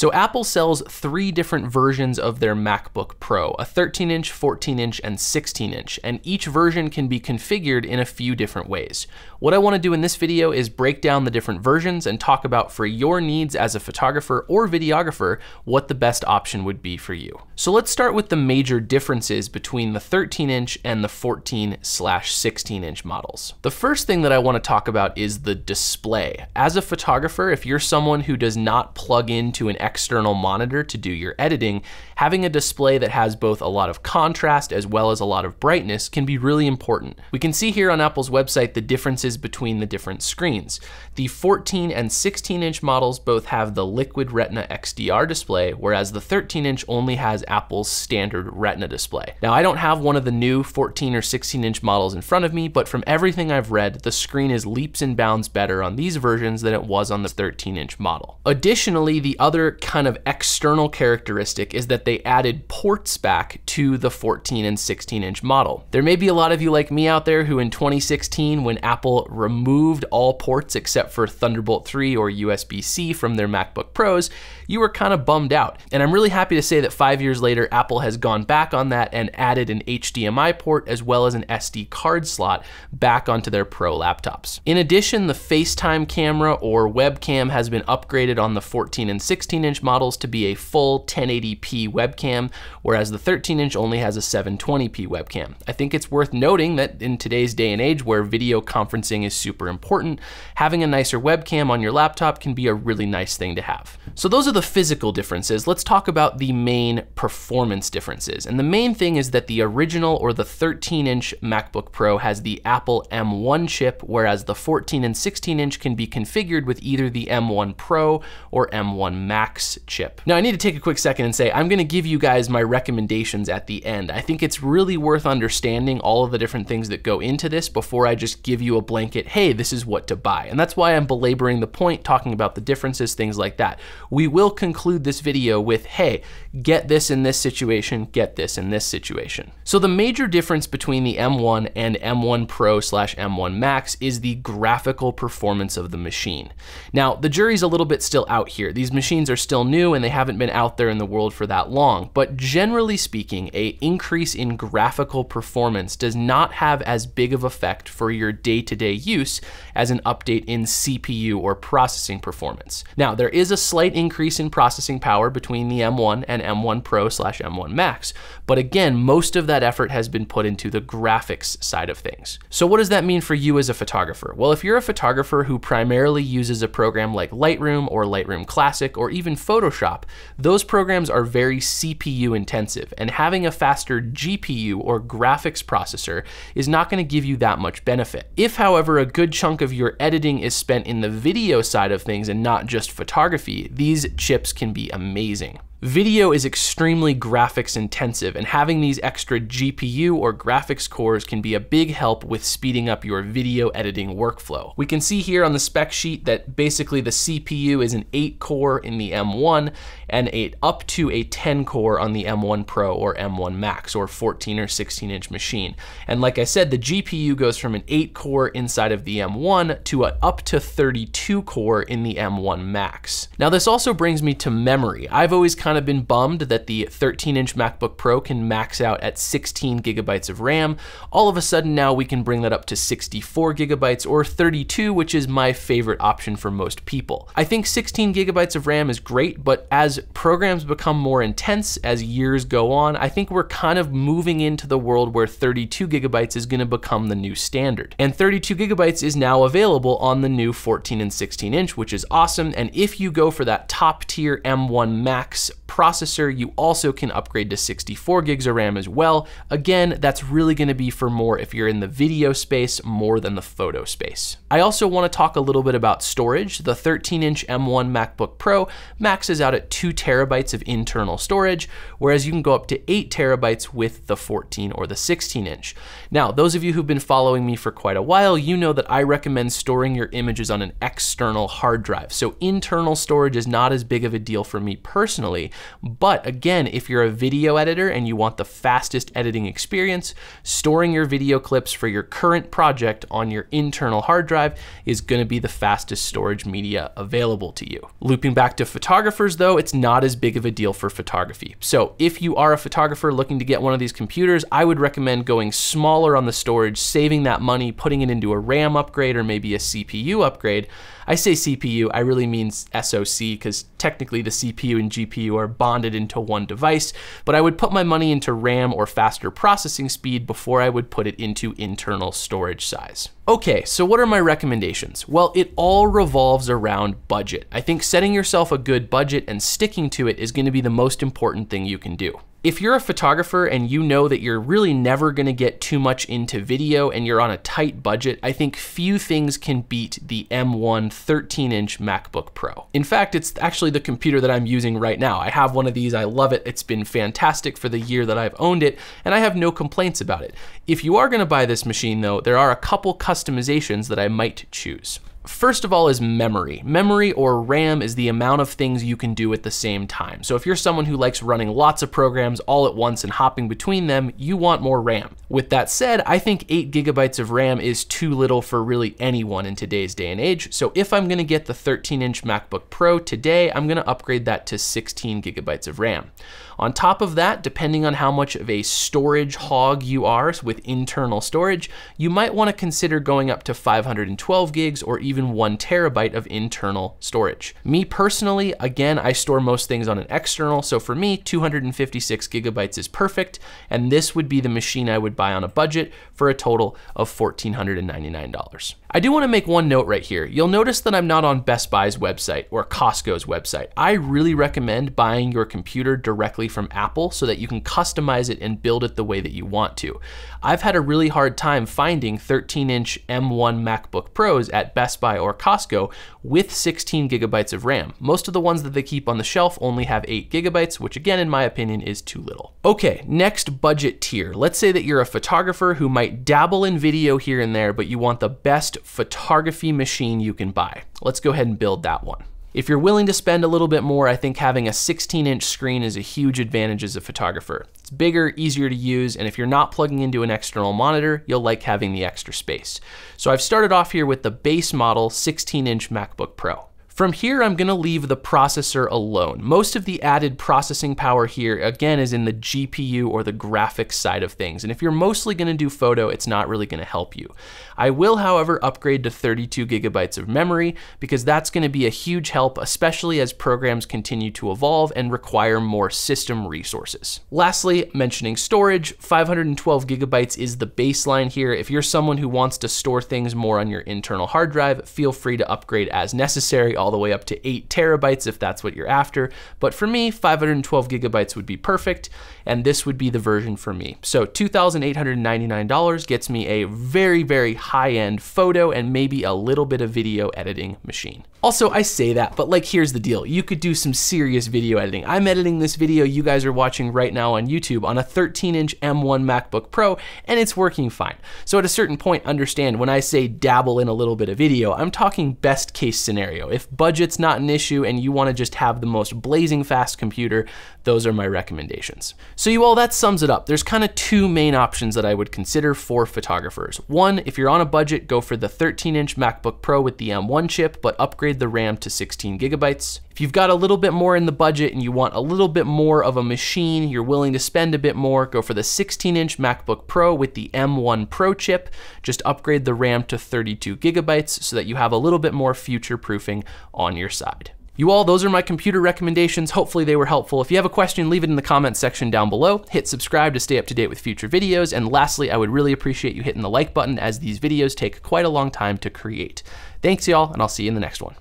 So Apple sells three different versions of their MacBook Pro, a 13 inch, 14 inch, and 16 inch, and each version can be configured in a few different ways. What I wanna do in this video is break down the different versions and talk about for your needs as a photographer or videographer, what the best option would be for you. So let's start with the major differences between the 13 inch and the 14 slash 16 inch models. The first thing that I wanna talk about is the display. As a photographer, if you're someone who does not plug into an external monitor to do your editing, having a display that has both a lot of contrast as well as a lot of brightness can be really important. We can see here on Apple's website the differences between the different screens. The 14 and 16 inch models both have the liquid retina XDR display, whereas the 13 inch only has Apple's standard Retina display. Now, I don't have one of the new 14 or 16 inch models in front of me, but from everything I've read, the screen is leaps and bounds better on these versions than it was on the 13 inch model. Additionally, the other kind of external characteristic is that they added ports back to the 14 and 16 inch model. There may be a lot of you like me out there who in 2016, when Apple removed all ports except for Thunderbolt 3 or USB-C from their MacBook Pros, you were kind of bummed out. And I'm really happy to say that five years years later, Apple has gone back on that and added an HDMI port as well as an SD card slot back onto their Pro laptops. In addition, the FaceTime camera or webcam has been upgraded on the 14 and 16 inch models to be a full 1080p webcam, whereas the 13 inch only has a 720p webcam. I think it's worth noting that in today's day and age where video conferencing is super important, having a nicer webcam on your laptop can be a really nice thing to have. So those are the physical differences. Let's talk about the main performance performance differences. And the main thing is that the original or the 13 inch MacBook Pro has the Apple M1 chip, whereas the 14 and 16 inch can be configured with either the M1 Pro or M1 Max chip. Now I need to take a quick second and say, I'm gonna give you guys my recommendations at the end. I think it's really worth understanding all of the different things that go into this before I just give you a blanket, hey, this is what to buy. And that's why I'm belaboring the point, talking about the differences, things like that. We will conclude this video with, hey, get this in in this situation, get this in this situation. So the major difference between the M1 and M1 Pro slash M1 Max is the graphical performance of the machine. Now, the jury's a little bit still out here. These machines are still new and they haven't been out there in the world for that long, but generally speaking, a increase in graphical performance does not have as big of effect for your day-to-day -day use as an update in CPU or processing performance. Now, there is a slight increase in processing power between the M1 and M1 Pro Pro slash M1 Max. But again, most of that effort has been put into the graphics side of things. So what does that mean for you as a photographer? Well, if you're a photographer who primarily uses a program like Lightroom or Lightroom Classic or even Photoshop, those programs are very CPU intensive and having a faster GPU or graphics processor is not gonna give you that much benefit. If however, a good chunk of your editing is spent in the video side of things and not just photography, these chips can be amazing. Video is extremely graphics intensive, and having these extra GPU or graphics cores can be a big help with speeding up your video editing workflow. We can see here on the spec sheet that basically the CPU is an 8 core in the M1 and a, up to a 10 core on the M1 Pro or M1 Max or 14 or 16 inch machine. And like I said, the GPU goes from an 8 core inside of the M1 to a, up to 32 core in the M1 Max. Now, this also brings me to memory. I've always kind kind of been bummed that the 13 inch MacBook Pro can max out at 16 gigabytes of RAM. All of a sudden now we can bring that up to 64 gigabytes or 32, which is my favorite option for most people. I think 16 gigabytes of RAM is great, but as programs become more intense as years go on, I think we're kind of moving into the world where 32 gigabytes is going to become the new standard. And 32 gigabytes is now available on the new 14 and 16 inch, which is awesome. And if you go for that top tier M1 Max processor, you also can upgrade to 64 gigs of RAM as well. Again, that's really gonna be for more if you're in the video space more than the photo space. I also wanna talk a little bit about storage. The 13 inch M1 MacBook Pro maxes out at two terabytes of internal storage, whereas you can go up to eight terabytes with the 14 or the 16 inch. Now, those of you who've been following me for quite a while, you know that I recommend storing your images on an external hard drive. So internal storage is not as big of a deal for me personally, but again, if you're a video editor and you want the fastest editing experience, storing your video clips for your current project on your internal hard drive is going to be the fastest storage media available to you. Looping back to photographers though, it's not as big of a deal for photography. So if you are a photographer looking to get one of these computers, I would recommend going smaller on the storage, saving that money, putting it into a RAM upgrade or maybe a CPU upgrade. I say CPU, I really mean SoC because technically the CPU and GPU are are bonded into one device, but I would put my money into RAM or faster processing speed before I would put it into internal storage size. Okay, so what are my recommendations? Well, it all revolves around budget. I think setting yourself a good budget and sticking to it is gonna be the most important thing you can do. If you're a photographer and you know that you're really never going to get too much into video and you're on a tight budget, I think few things can beat the M1 13 inch MacBook Pro. In fact, it's actually the computer that I'm using right now. I have one of these, I love it. It's been fantastic for the year that I've owned it, and I have no complaints about it. If you are going to buy this machine, though, there are a couple customizations that I might choose. First of all is memory. Memory or RAM is the amount of things you can do at the same time. So if you're someone who likes running lots of programs all at once and hopping between them, you want more RAM. With that said, I think eight gigabytes of RAM is too little for really anyone in today's day and age. So if I'm gonna get the 13 inch MacBook Pro today, I'm gonna upgrade that to 16 gigabytes of RAM. On top of that, depending on how much of a storage hog you are with internal storage, you might wanna consider going up to 512 gigs or even even one terabyte of internal storage. Me personally, again, I store most things on an external, so for me, 256 gigabytes is perfect, and this would be the machine I would buy on a budget for a total of $1,499. I do wanna make one note right here. You'll notice that I'm not on Best Buy's website or Costco's website. I really recommend buying your computer directly from Apple so that you can customize it and build it the way that you want to. I've had a really hard time finding 13 inch M1 MacBook Pros at Best Best Buy, or Costco with 16 gigabytes of RAM. Most of the ones that they keep on the shelf only have 8 gigabytes, which again, in my opinion, is too little. Okay, next budget tier. Let's say that you're a photographer who might dabble in video here and there, but you want the best photography machine you can buy. Let's go ahead and build that one. If you're willing to spend a little bit more, I think having a 16 inch screen is a huge advantage as a photographer. It's bigger, easier to use, and if you're not plugging into an external monitor, you'll like having the extra space. So I've started off here with the base model 16 inch MacBook Pro. From here, I'm gonna leave the processor alone. Most of the added processing power here, again, is in the GPU or the graphics side of things. And if you're mostly gonna do photo, it's not really gonna help you. I will, however, upgrade to 32 gigabytes of memory because that's gonna be a huge help, especially as programs continue to evolve and require more system resources. Lastly, mentioning storage, 512 gigabytes is the baseline here. If you're someone who wants to store things more on your internal hard drive, feel free to upgrade as necessary all the way up to 8 terabytes if that's what you're after. But for me, 512 gigabytes would be perfect, and this would be the version for me. So $2,899 gets me a very, very high end photo and maybe a little bit of video editing machine. Also, I say that, but like, here's the deal. You could do some serious video editing. I'm editing this video you guys are watching right now on YouTube on a 13 inch M1 MacBook Pro, and it's working fine. So at a certain point, understand when I say dabble in a little bit of video, I'm talking best case scenario. If budget's not an issue and you wanna just have the most blazing fast computer, those are my recommendations. So you all, that sums it up. There's kind of two main options that I would consider for photographers. One, if you're on a budget, go for the 13 inch MacBook Pro with the M1 chip, but upgrade the RAM to 16 gigabytes. If you've got a little bit more in the budget and you want a little bit more of a machine, you're willing to spend a bit more, go for the 16 inch MacBook Pro with the M1 Pro chip. Just upgrade the RAM to 32 gigabytes so that you have a little bit more future proofing on your side. You all, those are my computer recommendations. Hopefully they were helpful. If you have a question, leave it in the comments section down below. Hit subscribe to stay up to date with future videos. And lastly, I would really appreciate you hitting the like button as these videos take quite a long time to create. Thanks y'all, and I'll see you in the next one.